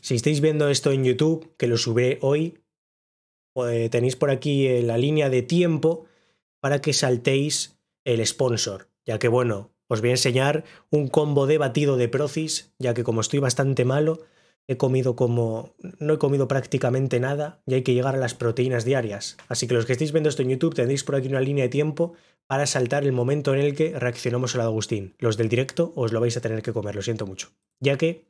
Si estáis viendo esto en YouTube, que lo subí hoy, pues, tenéis por aquí eh, la línea de tiempo para que saltéis el sponsor, ya que bueno, os voy a enseñar un combo de batido de procis, ya que como estoy bastante malo, he comido como no he comido prácticamente nada y hay que llegar a las proteínas diarias. Así que los que estáis viendo esto en YouTube tendréis por aquí una línea de tiempo para saltar el momento en el que reaccionamos al Agustín. Los del directo os lo vais a tener que comer, lo siento mucho, ya que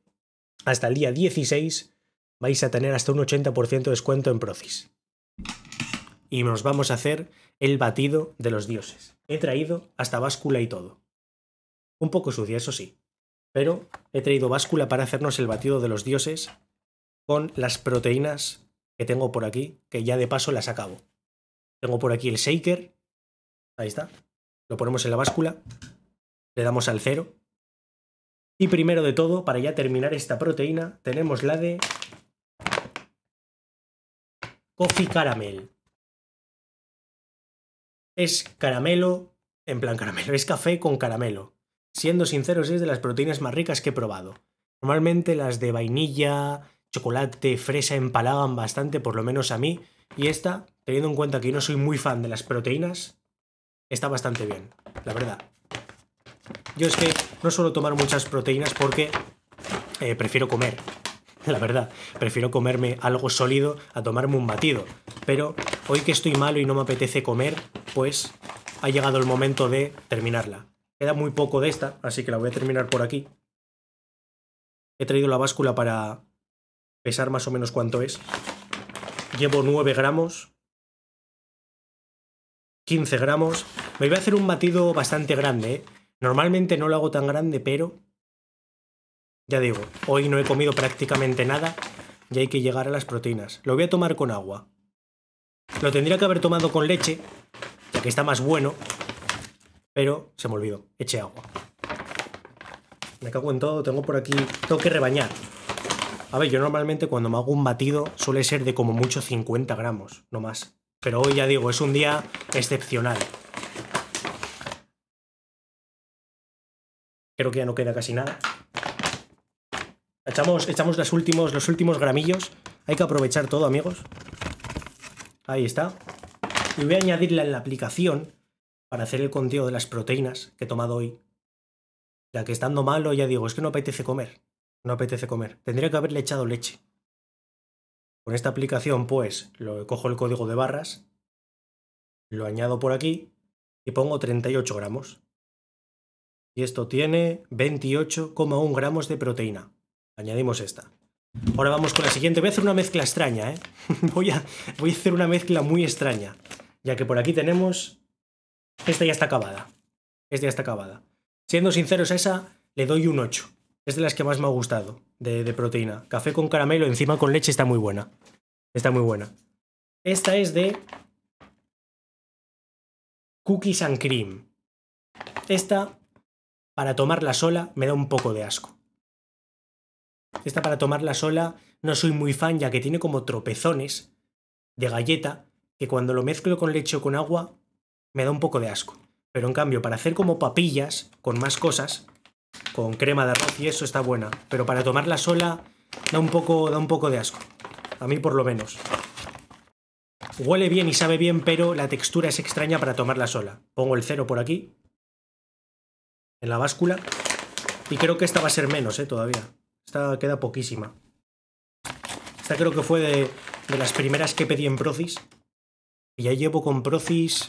hasta el día 16 vais a tener hasta un 80% de descuento en Procis. Y nos vamos a hacer el batido de los dioses. He traído hasta báscula y todo. Un poco sucia, eso sí. Pero he traído báscula para hacernos el batido de los dioses con las proteínas que tengo por aquí, que ya de paso las acabo. Tengo por aquí el shaker. Ahí está. Lo ponemos en la báscula. Le damos al cero y primero de todo, para ya terminar esta proteína, tenemos la de Coffee Caramel. Es caramelo, en plan caramelo, es café con caramelo. Siendo sinceros, es de las proteínas más ricas que he probado. Normalmente las de vainilla, chocolate, fresa empalaban bastante, por lo menos a mí. Y esta, teniendo en cuenta que no soy muy fan de las proteínas, está bastante bien, la verdad. Yo es que no suelo tomar muchas proteínas porque eh, prefiero comer, la verdad. Prefiero comerme algo sólido a tomarme un batido. Pero hoy que estoy malo y no me apetece comer, pues ha llegado el momento de terminarla. Queda muy poco de esta, así que la voy a terminar por aquí. He traído la báscula para pesar más o menos cuánto es. Llevo 9 gramos. 15 gramos. Me voy a hacer un batido bastante grande, ¿eh? Normalmente no lo hago tan grande, pero... Ya digo, hoy no he comido prácticamente nada y hay que llegar a las proteínas. Lo voy a tomar con agua. Lo tendría que haber tomado con leche, ya que está más bueno, pero se me olvidó. Eché agua. Me cago en todo, tengo por aquí... Tengo que rebañar. A ver, yo normalmente cuando me hago un batido suele ser de como mucho 50 gramos, no más. Pero hoy ya digo, es un día excepcional. Creo que ya no queda casi nada. Echamos, echamos los, últimos, los últimos gramillos. Hay que aprovechar todo, amigos. Ahí está. Y voy a añadirla en la aplicación para hacer el conteo de las proteínas que he tomado hoy. Ya que estando malo, ya digo, es que no apetece comer. No apetece comer. Tendría que haberle echado leche. Con esta aplicación, pues, lo, cojo el código de barras, lo añado por aquí y pongo 38 gramos y esto tiene 28,1 gramos de proteína. Añadimos esta. Ahora vamos con la siguiente. Voy a hacer una mezcla extraña, ¿eh? voy, a, voy a hacer una mezcla muy extraña, ya que por aquí tenemos... Esta ya está acabada. Esta ya está acabada. Siendo sinceros, a esa le doy un 8. Es de las que más me ha gustado, de, de proteína. Café con caramelo, encima con leche, está muy buena. Está muy buena. Esta es de Cookies and Cream. Esta para tomarla sola me da un poco de asco. Esta para tomarla sola no soy muy fan ya que tiene como tropezones de galleta que cuando lo mezclo con leche o con agua me da un poco de asco. Pero en cambio, para hacer como papillas con más cosas, con crema de arroz y eso está buena. Pero para tomarla sola da un poco, da un poco de asco. A mí por lo menos. Huele bien y sabe bien, pero la textura es extraña para tomarla sola. Pongo el cero por aquí en la báscula. Y creo que esta va a ser menos, ¿eh? Todavía. Esta queda poquísima. Esta creo que fue de, las primeras que pedí en Procis. Y ya llevo con Procis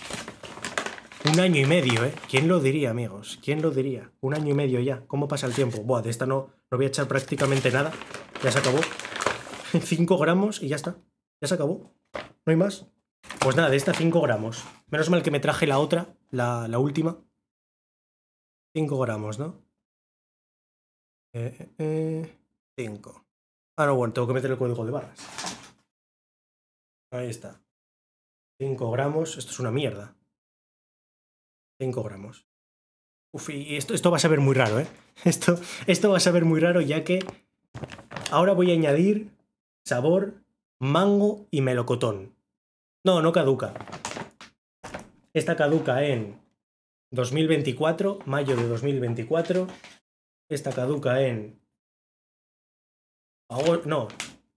un año y medio, ¿eh? ¿Quién lo diría, amigos? ¿Quién lo diría? Un año y medio ya. ¿Cómo pasa el tiempo? Buah, de esta no, voy a echar prácticamente nada. Ya se acabó. 5 gramos y ya está. Ya se acabó. No hay más. Pues nada, de esta 5 gramos. Menos mal que me traje la otra, la última. 5 gramos, ¿no? 5. Eh, eh, eh, ah, no, bueno, tengo que meter el código de barras. Ahí está. 5 gramos. Esto es una mierda. 5 gramos. Uf, y esto, esto va a saber muy raro, ¿eh? Esto, esto va a saber muy raro ya que ahora voy a añadir sabor, mango y melocotón. No, no caduca. Esta caduca en 2024, mayo de 2024. Esta caduca en... No,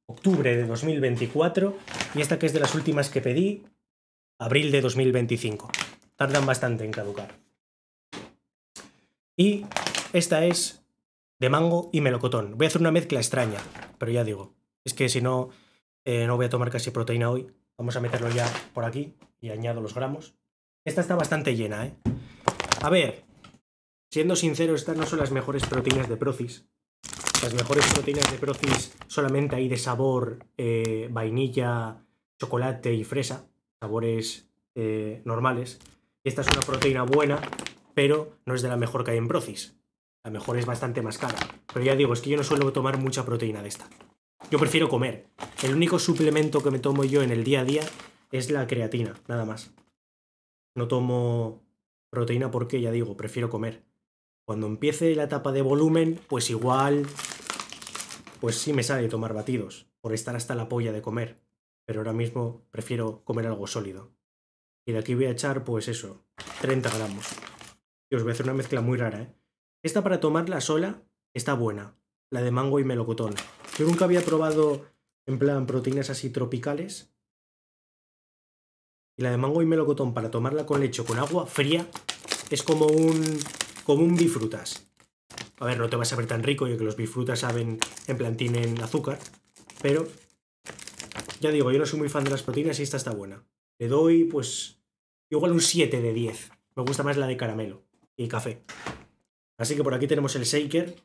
octubre de 2024. Y esta que es de las últimas que pedí, abril de 2025. Tardan bastante en caducar. Y esta es de mango y melocotón. Voy a hacer una mezcla extraña, pero ya digo, es que si no, eh, no voy a tomar casi proteína hoy. Vamos a meterlo ya por aquí y añado los gramos. Esta está bastante llena, ¿eh? A ver, siendo sincero, estas no son las mejores proteínas de Procis. Las mejores proteínas de Procis solamente hay de sabor eh, vainilla, chocolate y fresa. Sabores eh, normales. esta es una proteína buena, pero no es de la mejor que hay en Procis. La mejor es bastante más cara. Pero ya digo, es que yo no suelo tomar mucha proteína de esta. Yo prefiero comer. El único suplemento que me tomo yo en el día a día es la creatina, nada más. No tomo Proteína porque, ya digo, prefiero comer. Cuando empiece la etapa de volumen, pues igual... Pues sí me sale tomar batidos, por estar hasta la polla de comer. Pero ahora mismo prefiero comer algo sólido. Y de aquí voy a echar, pues eso, 30 gramos. Y os voy a hacer una mezcla muy rara, ¿eh? Esta para tomarla sola está buena. La de mango y melocotón. Yo nunca había probado, en plan, proteínas así tropicales. Y la de mango y melocotón para tomarla con leche o con agua fría es como un, como un bifrutas. A ver, no te vas a ver tan rico, ya que los bifrutas saben, en plantín en azúcar. Pero, ya digo, yo no soy muy fan de las proteínas y esta está buena. Le doy, pues, igual un 7 de 10. Me gusta más la de caramelo y café. Así que por aquí tenemos el shaker.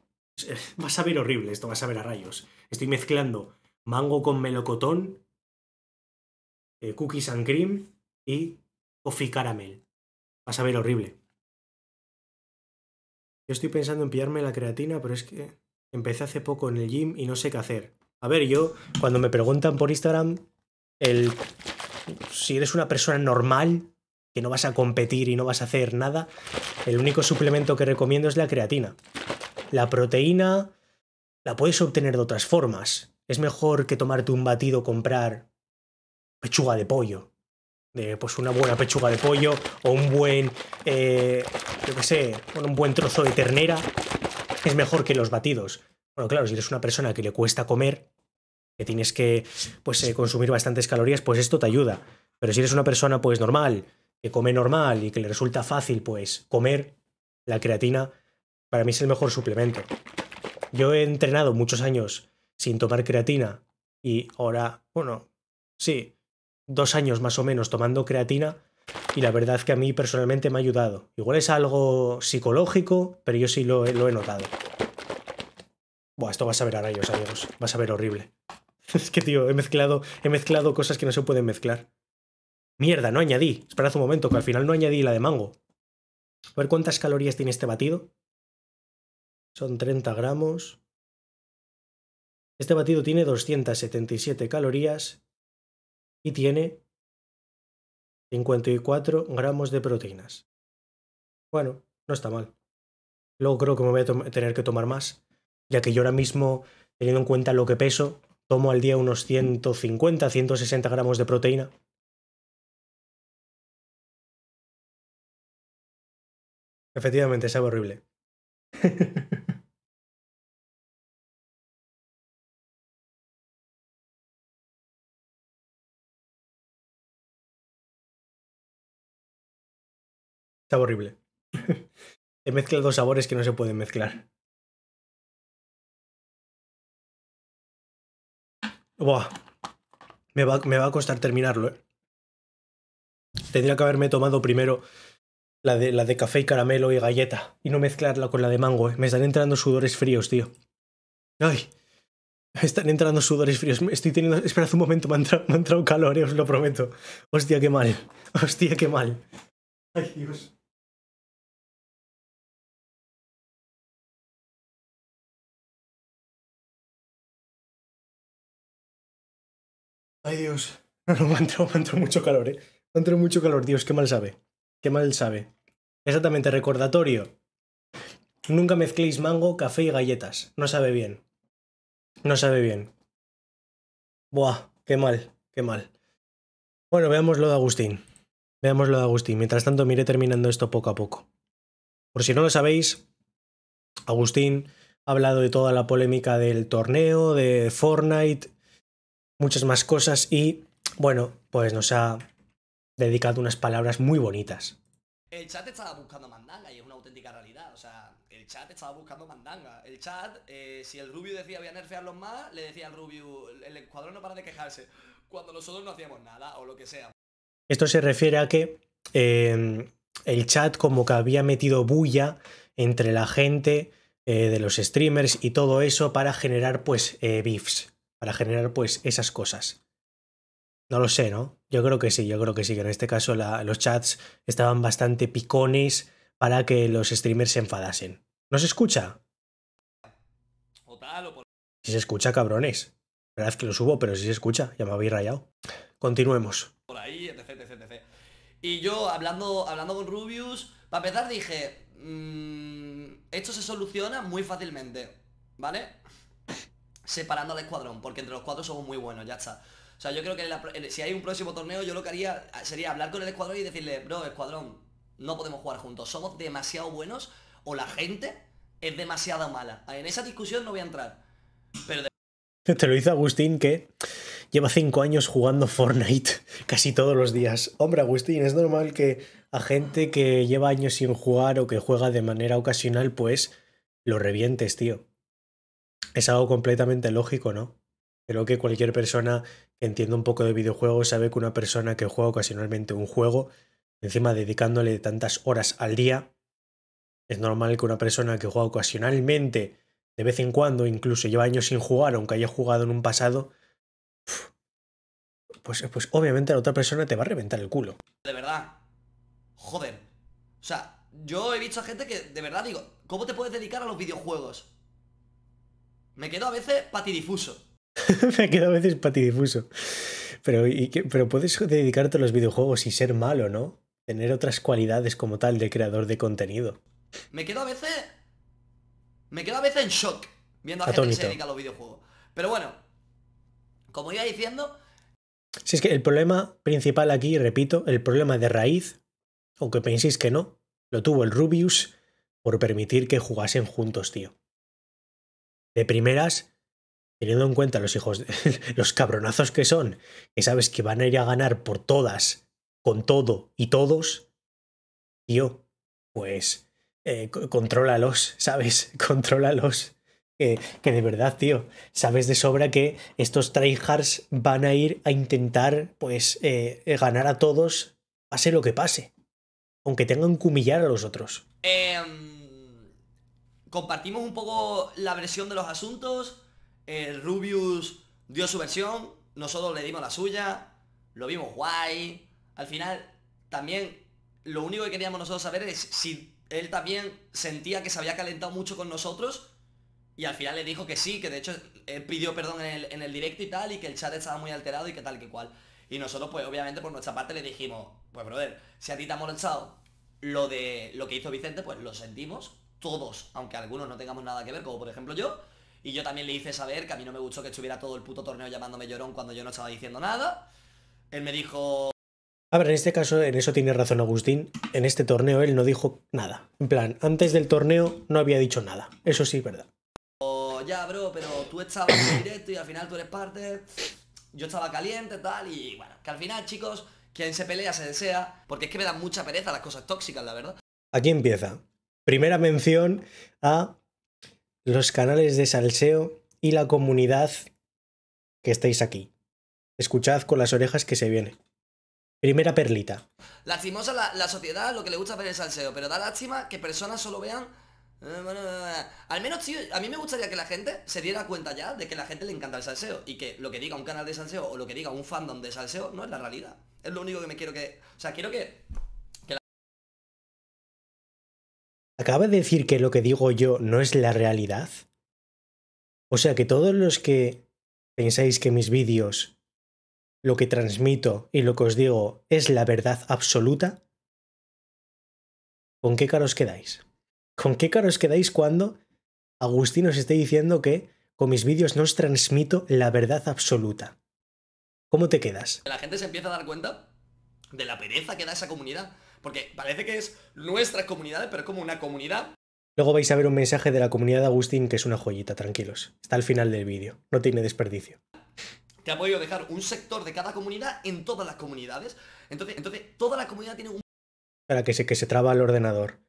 Va a saber horrible esto, va a saber a rayos. Estoy mezclando mango con melocotón, eh, cookies and cream y coffee caramel. Va a saber horrible. Yo estoy pensando en pillarme la creatina, pero es que empecé hace poco en el gym y no sé qué hacer. A ver, yo cuando me preguntan por Instagram, el... si eres una persona normal, que no vas a competir y no vas a hacer nada, el único suplemento que recomiendo es la creatina. La proteína la puedes obtener de otras formas. Es mejor que tomarte un batido, comprar pechuga de pollo de pues una buena pechuga de pollo o un buen, eh, yo qué sé, un buen trozo de ternera, es mejor que los batidos. Bueno, claro, si eres una persona que le cuesta comer, que tienes que pues, eh, consumir bastantes calorías, pues esto te ayuda. Pero si eres una persona pues normal, que come normal y que le resulta fácil pues comer la creatina, para mí es el mejor suplemento. Yo he entrenado muchos años sin tomar creatina y ahora, bueno, sí, dos años más o menos tomando creatina y la verdad que a mí personalmente me ha ayudado. Igual es algo psicológico, pero yo sí lo, he notado. Buah, esto vas a ver a rayos, amigos. Vas a ver horrible. es que, tío, he mezclado, he mezclado cosas que no se pueden mezclar. Mierda, no añadí. Esperad un momento, que al final no añadí la de mango. A ver cuántas calorías tiene este batido. Son 30 gramos. Este batido tiene 277 calorías y tiene 54 gramos de proteínas. Bueno, no está mal. Luego creo que me voy a tener que tomar más, ya que yo ahora mismo, teniendo en cuenta lo que peso, tomo al día unos 150, 160 gramos de proteína. Efectivamente, sabe horrible. Está horrible. He mezclado sabores que no se pueden mezclar. Buah. Me va, a costar terminarlo, ¿eh? Tendría que haberme tomado primero la de, café y caramelo y galleta. Y no mezclarla con la de mango, ¿eh? Me están entrando sudores fríos, tío. ¡Ay! Me están entrando sudores fríos. Estoy teniendo... Esperad un momento, me ha entrado, calor, eh, os lo prometo. Hostia, qué mal. Hostia, qué mal. Ay, Dios. Ay, Dios. me ha mucho calor, ¿eh? Me mucho calor, Dios, qué mal sabe. Qué mal sabe. Exactamente, recordatorio. Nunca mezcléis mango, café y galletas. No sabe bien. No sabe bien. Buah, qué mal, qué mal. Bueno, veamos de Agustín. Veamos lo de Agustín. Mientras tanto, miré terminando esto poco a poco. Por si no lo sabéis, Agustín ha hablado de toda la polémica del torneo, de Fortnite, muchas más cosas y, bueno, pues nos ha dedicado unas palabras muy bonitas. El chat estaba buscando mandanga y es una auténtica realidad. O sea, el chat estaba buscando mandanga. El chat, eh, si el Rubio decía voy a nerfearlos más, le decía al Rubio, el escuadrón no para de quejarse. Cuando nosotros no hacíamos nada o lo que sea. Esto se refiere a que eh, el chat como que había metido bulla entre la gente eh, de los streamers y todo eso para generar pues beefs para generar pues esas cosas. No lo sé, ¿no? Yo creo que sí, yo creo que sí, que en este caso los chats estaban bastante picones para que los streamers se enfadasen. ¿No se escucha? Si se escucha, cabrones. La verdad es que lo subo, pero si se escucha, ya me habéis rayado. Continuemos. Por ahí, etc, etc, etc. Y yo, hablando, hablando con Rubius, para empezar dije, mm, esto se soluciona muy fácilmente, ¿vale? separando al escuadrón, porque entre los cuatro somos muy buenos, ya está. O sea, yo creo que si hay un próximo torneo, yo lo que haría sería hablar con el escuadrón y decirle, bro, escuadrón, no podemos jugar juntos, somos demasiado buenos o la gente es demasiado mala. En esa discusión no voy a entrar. Pero de... Te lo dice Agustín que lleva cinco años jugando Fortnite casi todos los días. Hombre, Agustín, es normal que a gente que lleva años sin jugar o que juega de manera ocasional, pues lo revientes, tío es algo completamente lógico, ¿no? Creo que cualquier persona que entienda un poco de videojuegos sabe que una persona que juega ocasionalmente un juego, encima dedicándole tantas horas al día, es normal que una persona que juega ocasionalmente, de vez en cuando, incluso lleva años sin jugar, aunque haya jugado en un pasado, pues, pues obviamente la otra persona te va a reventar el culo. De verdad. Joder. O sea, yo he visto a gente que, de verdad digo, ¿cómo te puedes dedicar a los videojuegos? Me quedo a veces patidifuso. me quedo a veces patidifuso. Pero, pero puedes dedicarte a los videojuegos y ser malo, ¿no? Tener otras cualidades como tal de creador de contenido. Me quedo a veces. Me quedo a veces en shock viendo a gente que se dedica a los videojuegos. Pero bueno, como iba diciendo. Si es que el problema principal aquí, repito, el problema de raíz, aunque penséis que no, lo tuvo el Rubius por permitir que jugasen juntos, tío de primeras, teniendo en cuenta los hijos, los cabronazos que son, que sabes que van a ir a ganar por todas, con todo y todos, tío, pues eh, contrólalos, ¿sabes? Contrólalos. que de verdad, tío, sabes de sobra que estos tryhards van a ir a intentar, pues, eh, ganar a todos, pase lo que pase. Aunque tengan que humillar a los otros. Em, compartimos un poco la versión de los asuntos. Eh, Rubius dio su versión, nosotros le dimos la suya, lo vimos guay. Al final, también lo único que queríamos nosotros saber es si él también sentía que se había calentado mucho con nosotros. Y al final le dijo que sí, que de hecho él pidió perdón en el, en el directo y tal, y que el chat estaba muy alterado y que tal, que cual. Y nosotros, pues obviamente, por nuestra parte le dijimos, pues brother, si a ti te ha molestado lo de lo que hizo Vicente, pues lo sentimos, todos, aunque algunos no tengamos nada que ver, como por ejemplo yo. Y yo también le hice saber que a mí no me gustó que estuviera todo el puto torneo llamándome llorón cuando yo no estaba diciendo nada. Él me dijo... A ver, en este caso, en eso tiene razón Agustín. En este torneo él no dijo nada. En plan, antes del torneo no había dicho nada. Eso sí, verdad. ya, bro, pero tú estabas en directo y al final tú eres parte. Yo estaba caliente, y tal, y bueno, que al final, chicos, quien se pelea se desea, porque es que me dan mucha pereza las cosas tóxicas, la verdad. Aquí empieza primera mención a los canales de salseo y la comunidad que estáis aquí. Escuchad con las orejas que se viene. Primera perlita. Lastimosa la, la sociedad lo que le gusta ver el salseo, pero da lástima que personas solo vean eh, al menos, tío, a mí me gustaría que la gente se diera cuenta ya de que la gente le encanta el salseo y que lo que diga un canal de salseo o lo que diga un fandom de salseo no es la realidad. Es lo único que me quiero que... O sea, quiero que ¿Acaba de decir que lo que digo yo no es la realidad? O sea que todos los que pensáis que mis vídeos, lo que transmito y lo que os digo es la verdad absoluta, ¿con qué caro os quedáis? ¿Con qué caro os quedáis cuando Agustín os esté diciendo que con mis vídeos no os transmito la verdad absoluta? ¿Cómo te quedas? La gente se empieza a dar cuenta de la pereza que da esa comunidad. Porque parece que es nuestra comunidad, pero como una comunidad. Luego vais a ver un mensaje de la comunidad de Agustín que es una joyita, tranquilos. Está al final del vídeo, no tiene desperdicio. Te ha podido dejar un sector de cada comunidad en todas las comunidades. Entonces, entonces toda la comunidad tiene un... Para que se, que se traba el ordenador.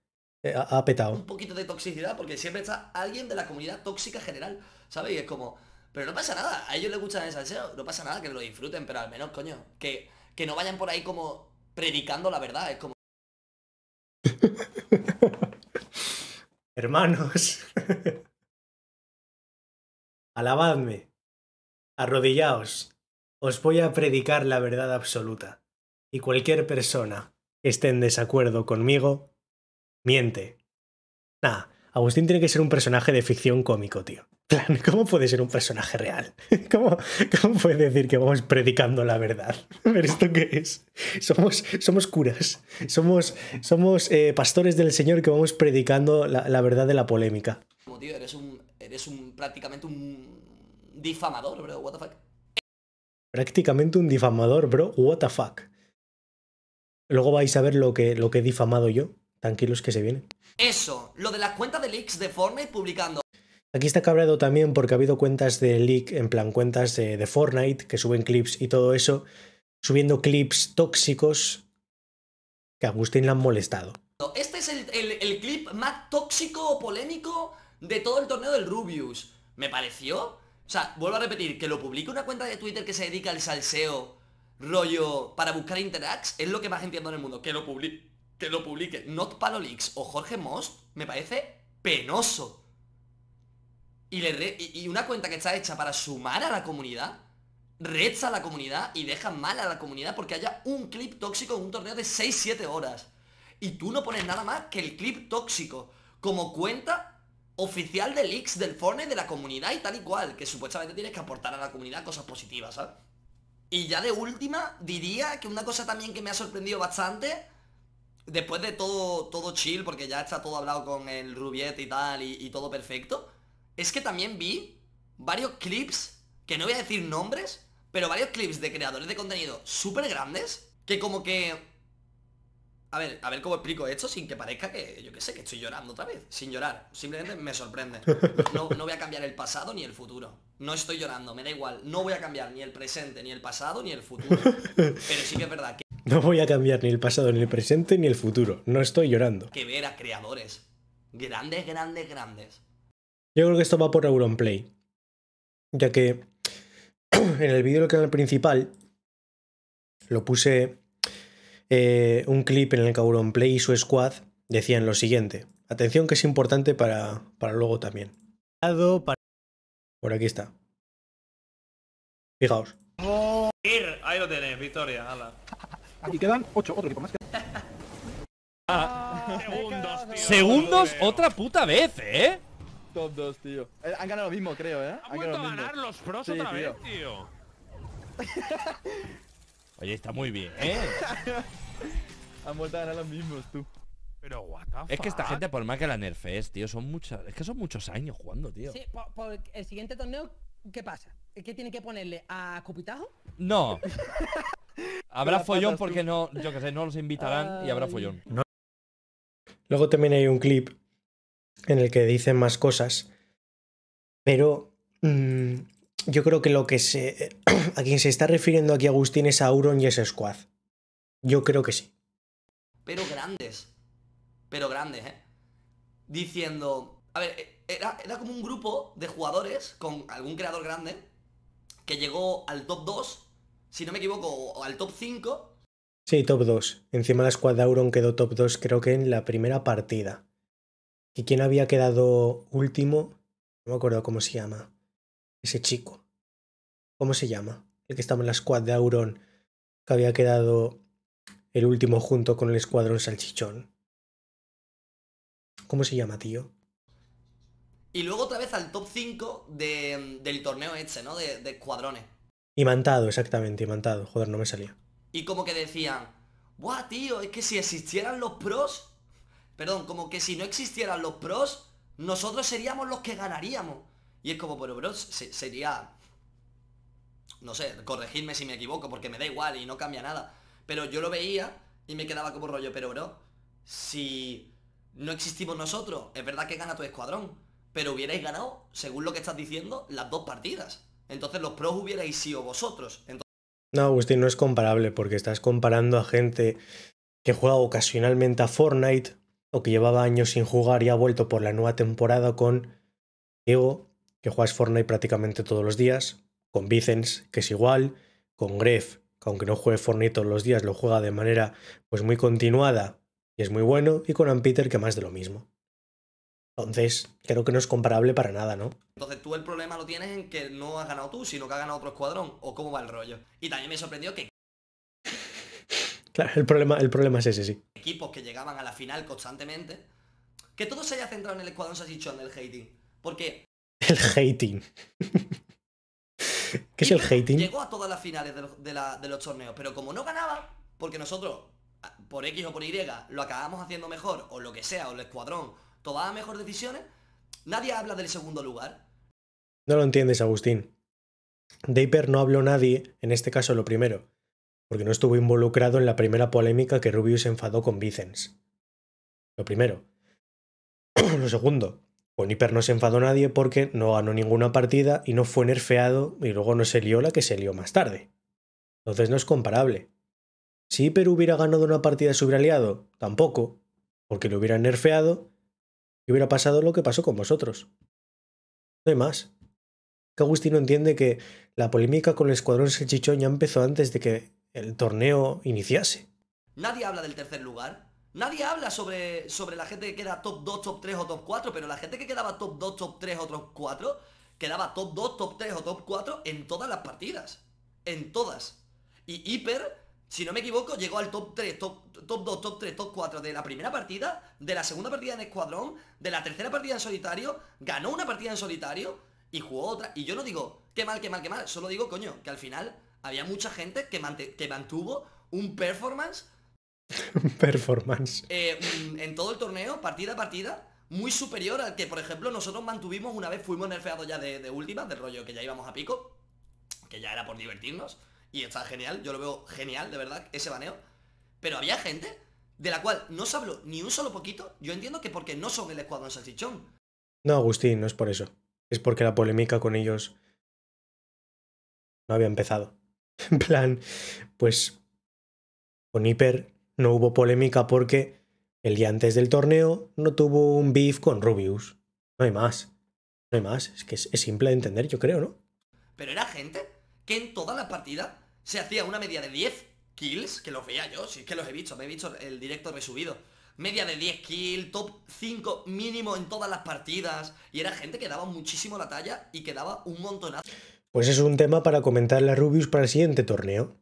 Eh, ha, petado. Un poquito de toxicidad, porque siempre está alguien de la comunidad tóxica general, ¿sabes? Y es como, pero no pasa nada, a ellos les gusta el salseo, no pasa nada, que lo disfruten, pero al menos, coño, que, que no vayan por ahí como predicando la verdad, es como... Hermanos, alabadme, arrodillaos, os voy a predicar la verdad absoluta, y cualquier persona que esté en desacuerdo conmigo, miente. Nah, Agustín tiene que ser un personaje de ficción cómico, tío. ¿cómo puede ser un personaje real? ¿Cómo, puede decir que vamos predicando la verdad? ¿Pero esto qué es? Somos, somos curas, somos, somos eh, pastores del Señor que vamos predicando la, verdad de la polémica. Como eres un, prácticamente un difamador, bro, what the fuck. Prácticamente un difamador, bro, what the fuck. Luego vais a ver lo que, lo que he difamado yo. Tranquilos que se viene. Eso, lo de las cuentas de leaks de publicando Aquí está cabreado también porque ha habido cuentas de leak, en plan cuentas de, Fortnite, que suben clips y todo eso, subiendo clips tóxicos que a Agustín le han molestado. Este es el, clip más tóxico o polémico de todo el torneo del Rubius. Me pareció. O sea, vuelvo a repetir, que lo publique una cuenta de Twitter que se dedica al salseo, rollo, para buscar interacts, es lo que más entiendo en el mundo. Que lo publique, que lo publique Not Palo Leaks o Jorge Most, me parece penoso y, una cuenta que está hecha para sumar a la comunidad, recha a la comunidad y deja mal a la comunidad porque haya un clip tóxico en un torneo de 6-7 horas. Y tú no pones nada más que el clip tóxico como cuenta oficial del X del Fortnite de la comunidad y tal y cual, que supuestamente tienes que aportar a la comunidad cosas positivas, ¿sabes? Y ya de última, diría que una cosa también que me ha sorprendido bastante después de todo, todo chill, porque ya está todo hablado con el Rubiet y tal, y todo perfecto, es que también vi varios clips, que no voy a decir nombres, pero varios clips de creadores de contenido súper grandes, que como que... A ver, a ver cómo explico esto sin que parezca que, yo qué sé, que estoy llorando otra vez, sin llorar. Simplemente me sorprende. No, voy a cambiar el pasado ni el futuro. No estoy llorando, me da igual. No voy a cambiar ni el presente, ni el pasado, ni el futuro. Pero sí que es verdad que... No voy a cambiar ni el pasado, ni el presente, ni el futuro. No estoy llorando. Que ver a creadores. Grandes, grandes, grandes yo creo que esto va por Auronplay. Ya que en el vídeo del canal principal lo puse eh, un clip en el que Auronplay y su squad decían lo siguiente. Atención que es importante para, para luego también. Por aquí está. Fijaos. Ahí lo tenés, victoria. Ala. quedan 8, otro más. Que... Ah, ah, segundos, Segundos otra puta vez, ¿eh? Top 2, tío. Eh, han ganado lo mismo, creo, ¿eh? Han, vuelto a ganar los pros otra vez, tío. Oye, está muy bien, ¿eh? han vuelto a ganar los mismos, tú. Pero what Es que esta gente, por más que la nerfes, tío, son muchas. Es que son muchos años jugando, tío. Sí, por, el siguiente torneo, ¿qué pasa? ¿Qué tiene que ponerle? ¿A Cupitajo? No. habrá follón porque no, yo qué sé, no los invitarán y habrá follón. Luego también hay un clip en el que dicen más cosas. Pero mm, yo creo que lo que se. a quien se está refiriendo aquí Agustín es a Auron y ese squad. Yo creo que sí. Pero grandes. Pero grandes, ¿eh? Diciendo. A ver, e, era, era como un grupo de jugadores con algún creador grande que llegó al top 2, si no me equivoco, o al top 5. Sí, top 2. Encima la squad de Auron quedó top 2, creo que en la primera partida. ¿Y quién había quedado último, no me acuerdo cómo se llama, ese chico. ¿Cómo se llama? El que estaba en la squad de Auron, que había quedado el último junto con el escuadrón salchichón. ¿Cómo se llama, tío? Y luego otra vez al top 5 del torneo este, ¿no? De, de escuadrones. Imantado, exactamente, imantado. Joder, no me salía. Y como que decían, Buah, tío, es que si existieran los pros, Perdón, como que si no existieran los pros, nosotros seríamos los que ganaríamos. Y es como, pero bro, sería... No sé, corregidme si me equivoco, porque me da igual y no cambia nada. Pero yo lo veía y me quedaba como rollo, pero bro, si no existimos nosotros, es verdad que gana tu escuadrón, pero hubierais ganado, según lo que estás diciendo, las dos partidas. Entonces los pros hubierais sido vosotros. No, Agustín, no es comparable porque estás comparando a gente que juega ocasionalmente a Fortnite o que llevaba años sin jugar y ha vuelto por la nueva temporada con Diego, que juegas Fortnite prácticamente todos los días, con Vicens, que es igual, con Gref, que aunque no juegue Fortnite todos los días, lo juega de manera pues muy continuada y es muy bueno, y con Ampeter, que más de lo mismo. Entonces, creo que no es comparable para nada, ¿no? Entonces tú el problema lo tienes en que no has ganado tú, sino que ha ganado otro escuadrón, o cómo va el rollo. Y también me sorprendió que el problema, es ese, sí. Equipos que llegaban a la final constantemente. Que todo se haya centrado en el escuadrón en el hating. Porque. El hating. ¿Qué es el hating? Llegó a todas las finales de, los torneos, pero como no ganaba, porque nosotros, por X o por Y, lo acabamos haciendo mejor, o lo que sea, o el escuadrón tomaba mejores decisiones, nadie habla del segundo lugar. No lo entiendes, Agustín. De no habló nadie, en este caso lo primero porque no estuvo involucrado en la primera polémica que Rubius enfadó con Vicens. Lo primero. Lo segundo, con Hiper no se enfadó nadie porque no ganó ninguna partida y no fue nerfeado y luego no se lió la que se lió más tarde. Entonces no es comparable. Si Hiper hubiera ganado una partida se hubiera tampoco, porque lo hubieran nerfeado y hubiera pasado lo que pasó con vosotros. No hay más. Que no entiende que la polémica con el escuadrón Selchichón ya empezó antes de que el torneo iniciase. Nadie habla del tercer lugar. Nadie habla sobre, sobre la gente que queda top 2, top 3 o top 4, pero la gente que quedaba top 2, top 3 o top 4, quedaba top 2, top 3 o top 4 en todas las partidas. En todas. Y Hiper, si no me equivoco, llegó al top 3, top, top 2, top 3, top 4 de la primera partida, de la segunda partida en escuadrón, de la tercera partida en solitario, ganó una partida en solitario y jugó otra. Y yo no digo, qué mal, qué mal, qué mal, solo digo, coño, que al final había mucha gente que, mantuvo un performance. Un performance. Eh, mm, en todo el torneo, partida a partida, muy superior al que, por ejemplo, nosotros mantuvimos una vez fuimos nerfeados ya de, de última, del rollo que ya íbamos a pico, que ya era por divertirnos, y está genial, yo lo veo genial, de verdad, ese baneo. Pero había gente de la cual no se habló ni un solo poquito, yo entiendo que porque no son el escuadrón salchichón. No, Agustín, no es por eso. Es porque la polémica con ellos no había empezado. En plan, pues con Hiper no hubo polémica porque el día antes del torneo no tuvo un beef con Rubius. No hay más. No hay más. Es que es, simple de entender, yo creo, ¿no? Pero era gente que en toda la partida se hacía una media de 10 kills, que los veía yo, si es que los he visto, me he visto el directo subido. Media de 10 kills, top 5 mínimo en todas las partidas. Y era gente que daba muchísimo la talla y que daba un montonazo. Pues es un tema para comentar la Rubius para el siguiente torneo.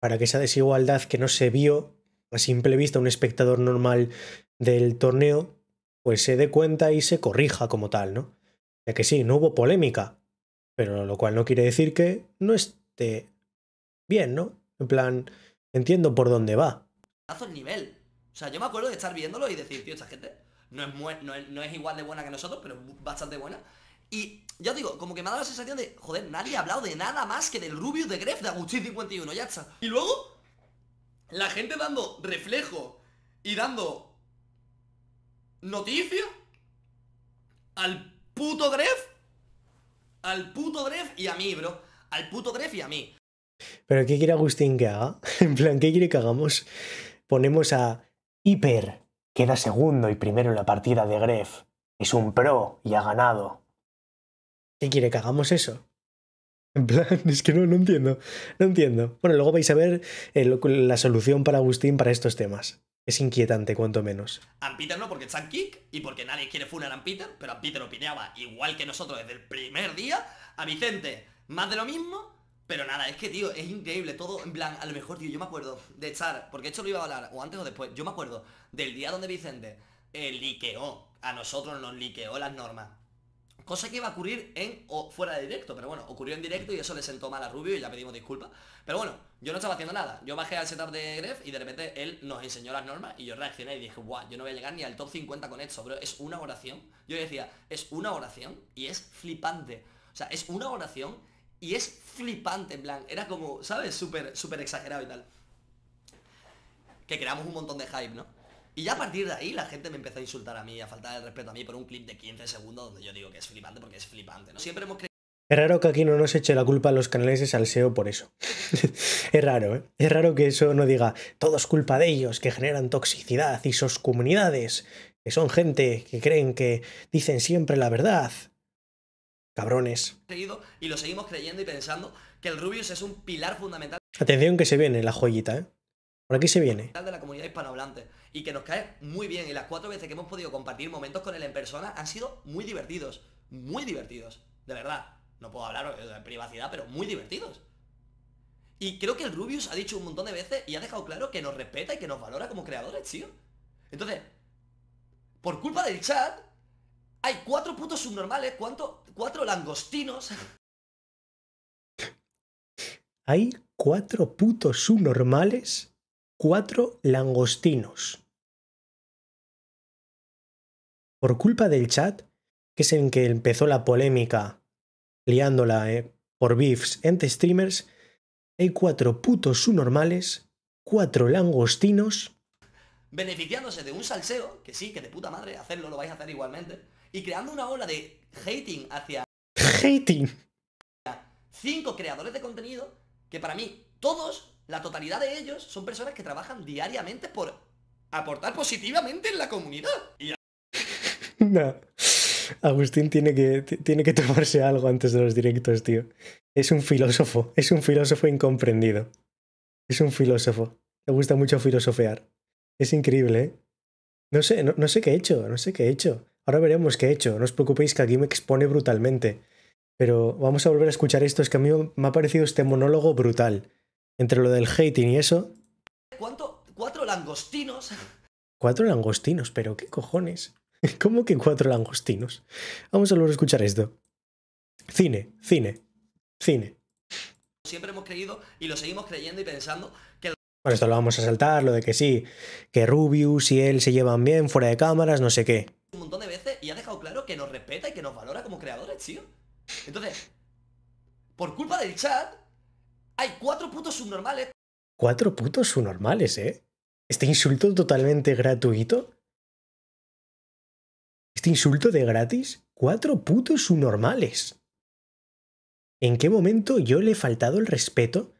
Para que esa desigualdad que no se vio a simple vista un espectador normal del torneo, pues se dé cuenta y se corrija como tal, ¿no? Ya que sí, no hubo polémica, pero lo cual no quiere decir que no esté bien, ¿no? En plan, entiendo por dónde va. el nivel. O sea, yo me acuerdo de estar viéndolo y decir, tío, esta gente no es, no es, igual de buena que nosotros, pero bastante buena. Y ya digo, como que me ha dado la sensación de, joder, nadie ha hablado de nada más que del Rubio de Gref de Agustín 51, ya está. Y luego, la gente dando reflejo y dando noticia al puto Gref, al puto Gref y a mí, bro. Al puto Gref y a mí. ¿Pero qué quiere Agustín que haga? En plan, ¿qué quiere que hagamos? Ponemos a Hiper, queda segundo y primero en la partida de Gref. Es un pro y ha ganado. ¿Qué quiere que hagamos eso? En plan, es que no, no entiendo. No entiendo. Bueno, luego vais a ver eh, la solución para Agustín para estos temas. Es inquietante, cuanto menos. A Peter no, porque está kick y porque nadie quiere funar a Peter, pero a Peter opineaba igual que nosotros desde el primer día. A Vicente, más de lo mismo, pero nada, es que, tío, es increíble todo. En plan, a lo mejor, tío, yo me acuerdo de echar, porque esto lo iba a hablar, o antes o después, yo me acuerdo del día donde Vicente eh, liqueó, a nosotros nos liqueó las normas. Cosa que iba a ocurrir en o fuera de directo, pero bueno, ocurrió en directo y eso le sentó mal a Rubio y ya pedimos disculpas. Pero bueno, yo no estaba haciendo nada. Yo bajé al setup de Gref y de repente él nos enseñó las normas y yo reaccioné y dije, guau, yo no voy a llegar ni al top 50 con esto, bro. Es una oración. Yo decía, es una oración y es flipante. O sea, es una oración y es flipante, en plan. Era como, ¿sabes? Súper, súper exagerado y tal. Que creamos un montón de hype, ¿no? Y ya a partir de ahí la gente me empezó a insultar a mí, a falta de respeto a mí por un clip de 15 segundos donde yo digo que es flipante porque es flipante. ¿no? Siempre Es raro que aquí no nos eche la culpa a los canales al SEO por eso. es raro, ¿eh? Es raro que eso no diga, todo es culpa de ellos, que generan toxicidad y sus comunidades, que son gente que creen que dicen siempre la verdad. Cabrones. Y lo seguimos creyendo y pensando que el Rubius es un pilar fundamental. Atención que se viene la joyita, ¿eh? Por aquí se viene. De la comunidad hispanohablante y que nos cae muy bien. Y las cuatro veces que hemos podido compartir momentos con él en persona han sido muy divertidos. Muy divertidos. De verdad. No puedo hablar de privacidad, pero muy divertidos. Y creo que el Rubius ha dicho un montón de veces y ha dejado claro que nos respeta y que nos valora como creadores, tío. Entonces, por culpa del chat, hay cuatro putos subnormales, ¿cuánto? Cuatro langostinos. Hay cuatro putos subnormales cuatro langostinos. Por culpa del chat, que es en que empezó la polémica liándola eh, por beefs entre streamers, hay cuatro putos subnormales, cuatro langostinos. Beneficiándose de un salseo, que sí, que de puta madre, hacerlo lo vais a hacer igualmente, y creando una ola de hating hacia. ¡Hating! Cinco creadores de contenido que para mí todos la totalidad de ellos son personas que trabajan diariamente por aportar positivamente en la comunidad. no. Agustín tiene que, tiene que tomarse algo antes de los directos, tío. Es un filósofo, es un filósofo incomprendido. Es un filósofo. Le gusta mucho filosofear. Es increíble, ¿eh? No sé, no, no sé qué he hecho, no sé qué he hecho. Ahora veremos qué he hecho. No os preocupéis que aquí me expone brutalmente. Pero vamos a volver a escuchar esto. Es que a mí me ha parecido este monólogo brutal entre lo del hating y eso. ¿Cuánto? ¿Cuatro langostinos? ¿Cuatro langostinos? ¿Pero qué cojones? ¿Cómo que cuatro langostinos? Vamos a luego a escuchar esto. Cine, cine, cine. Siempre hemos creído y lo seguimos creyendo y pensando que... Bueno, esto lo vamos a saltar, lo de que sí, que Rubius y él se llevan bien fuera de cámaras, no sé qué. Un montón de veces y ha dejado claro que nos respeta y que nos valora como creadores, tío. Entonces, por culpa del chat, hay cuatro putos subnormales. Cuatro putos subnormales, ¿eh? Este insulto totalmente gratuito. Este insulto de gratis. Cuatro putos subnormales. ¿En qué momento yo le he faltado el respeto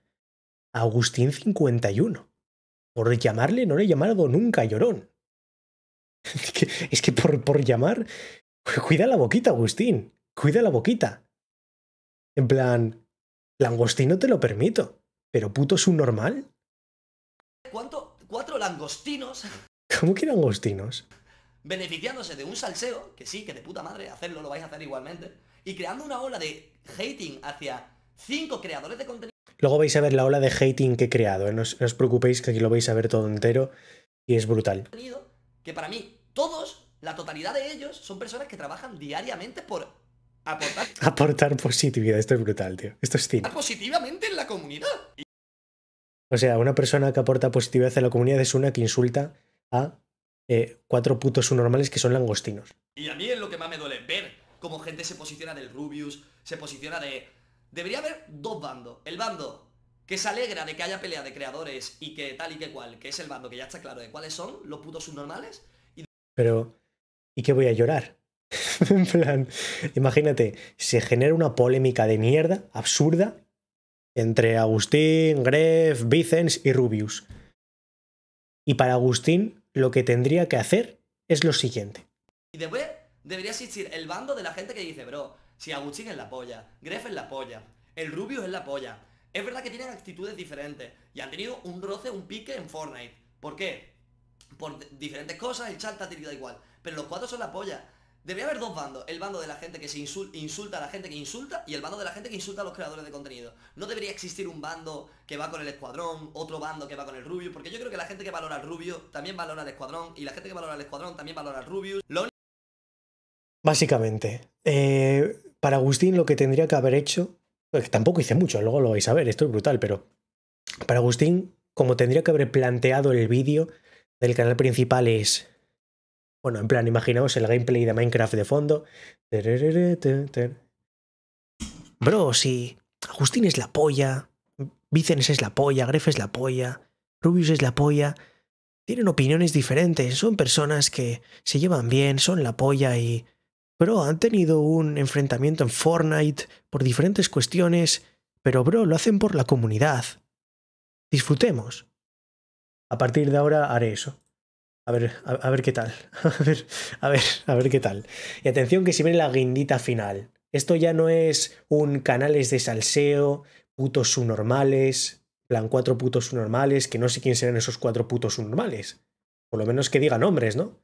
a Agustín 51? Por llamarle, no le he llamado nunca llorón. Es que, por llamar. Cuida la boquita, Agustín. Cuida la boquita. En plan, Langostino te lo permito, pero puto normal. ¿Cuánto? ¿Cuatro langostinos? ¿Cómo que langostinos? Beneficiándose de un salseo, que sí, que de puta madre, hacerlo lo vais a hacer igualmente, y creando una ola de hating hacia cinco creadores de contenido. Luego vais a ver la ola de hating que he creado, ¿eh? no, os, no os preocupéis que aquí lo vais a ver todo entero y es brutal. Que para mí, todos, la totalidad de ellos, son personas que trabajan diariamente por aportar. positividad, esto es brutal, tío. Esto es cine. Positivamente en la comunidad. O sea, una persona que aporta positividad a la comunidad es una que insulta a eh, cuatro putos subnormales que son langostinos. Y a mí es lo que más me duele, ver cómo gente se posiciona del Rubius, se posiciona de... Debería haber dos bandos. El bando que se alegra de que haya pelea de creadores y que tal y que cual, que es el bando que ya está claro de cuáles son los putos subnormales. Pero, ¿y qué voy a llorar? en plan, imagínate, se genera una polémica de mierda absurda entre Agustín, Gref, Vicens y Rubius. Y para Agustín, lo que tendría que hacer es lo siguiente. Y después debería existir el bando de la gente que dice, bro, si Agustín es la polla, Gref es la polla, el Rubius es la polla. Es verdad que tienen actitudes diferentes y han tenido un roce, un pique en Fortnite. ¿Por qué? Por diferentes cosas, el chat ha tenido igual. Pero los cuatro son la polla. Debería haber dos bandos, el bando de la gente que se insulta, a la gente que insulta y el bando de la gente que insulta a los creadores de contenido. No debería existir un bando que va con el escuadrón, otro bando que va con el rubio, porque yo creo que la gente que valora al rubio también valora al escuadrón y la gente que valora al escuadrón también valora al rubio. Básicamente, eh, para Agustín lo que tendría que haber hecho, pues, tampoco hice mucho, luego lo vais a ver, esto es brutal, pero para Agustín, como tendría que haber planteado el vídeo del canal principal es bueno, en plan, imaginaos el gameplay de Minecraft de fondo. Bro, si Agustín es la polla, Vicens es la polla, Gref es la polla, Rubius es la polla, tienen opiniones diferentes, son personas que se llevan bien, son la polla y... Bro, han tenido un enfrentamiento en Fortnite por diferentes cuestiones, pero bro, lo hacen por la comunidad. Disfrutemos. A partir de ahora haré eso. A ver, a, ver qué tal. A ver, a ver, a ver qué tal. Y atención que si ven la guindita final. Esto ya no es un canales de salseo, putos subnormales, plan cuatro putos subnormales, que no sé quién serán esos cuatro putos subnormales. Por lo menos que digan nombres, ¿no?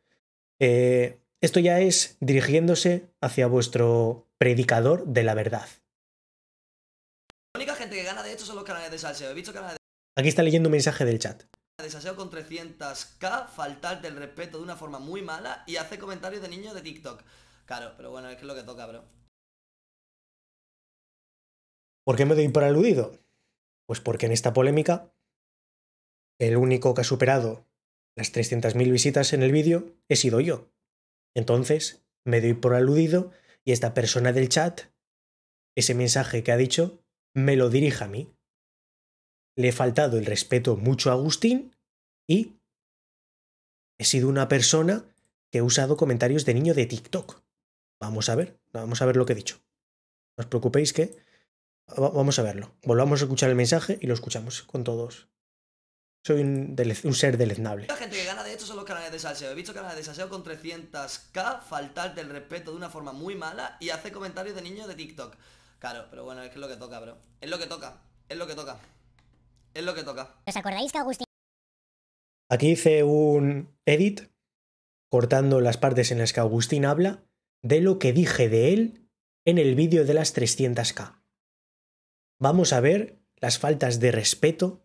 Eh, esto ya es dirigiéndose hacia vuestro predicador de la verdad. La única gente que gana de son los de salseo. Aquí está leyendo un mensaje del chat desaseo con 300k, faltarte el respeto de una forma muy mala y hace comentarios de niño de TikTok. Claro, pero bueno, es que es lo que toca, bro. ¿Por qué me doy por aludido? Pues porque en esta polémica, el único que ha superado las 300.000 visitas en el vídeo he sido yo. Entonces, me doy por aludido y esta persona del chat, ese mensaje que ha dicho, me lo dirija a mí le he faltado el respeto mucho a Agustín y he sido una persona que he usado comentarios de niño de TikTok. Vamos a ver, vamos a ver lo que he dicho. No os preocupéis que vamos a verlo. Volvamos a escuchar el mensaje y lo escuchamos con todos. Soy un, ser deleznable. La gente que gana de esto son los canales de salseo. He visto canales de salseo con 300k, faltarte el respeto de una forma muy mala y hace comentarios de niño de TikTok. Claro, pero bueno, es que es lo que toca, bro. Es lo que toca, es lo que toca. Es lo que toca. ¿Os acordáis que Agustín... Aquí hice un edit cortando las partes en las que Agustín habla de lo que dije de él en el vídeo de las 300k. Vamos a ver las faltas de respeto,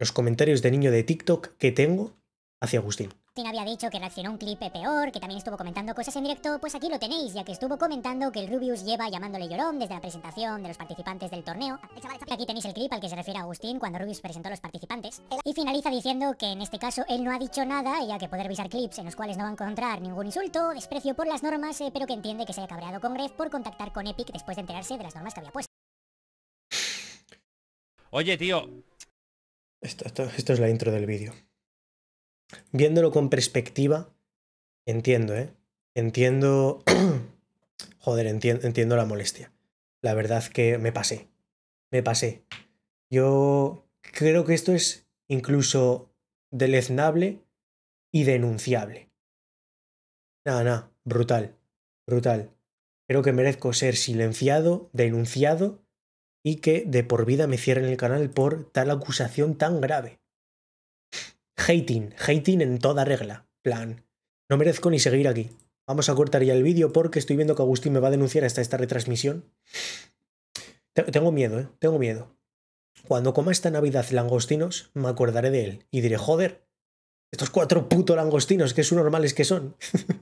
los comentarios de niño de TikTok que tengo hacia Agustín había dicho que reaccionó a un clip peor, que también estuvo comentando cosas en directo, pues aquí lo tenéis, ya que estuvo comentando que el Rubius lleva llamándole llorón desde la presentación de los participantes del torneo. Aquí tenéis el clip al que se refiere Agustín cuando Rubius presentó a los participantes. Y finaliza diciendo que en este caso él no ha dicho nada, ya que poder revisar clips en los cuales no va a encontrar ningún insulto, desprecio por las normas, eh, pero que entiende que se haya cabreado con Gref por contactar con Epic después de enterarse de las normas que había puesto. Oye, tío. Esto, esto, esto es la intro del vídeo viéndolo con perspectiva, entiendo, ¿eh? Entiendo... Joder, entiendo, la molestia. La verdad que me pasé. Me pasé. Yo creo que esto es incluso deleznable y denunciable. Nada, nada, brutal, brutal. Creo que merezco ser silenciado, denunciado y que de por vida me cierren el canal por tal acusación tan grave. Hating, hating en toda regla. Plan, no merezco ni seguir aquí. Vamos a cortar ya el vídeo porque estoy viendo que Agustín me va a denunciar hasta esta retransmisión. Tengo miedo, ¿eh? Tengo miedo. Cuando coma esta Navidad langostinos, me acordaré de él y diré, joder, estos cuatro puto langostinos, que son normales que son.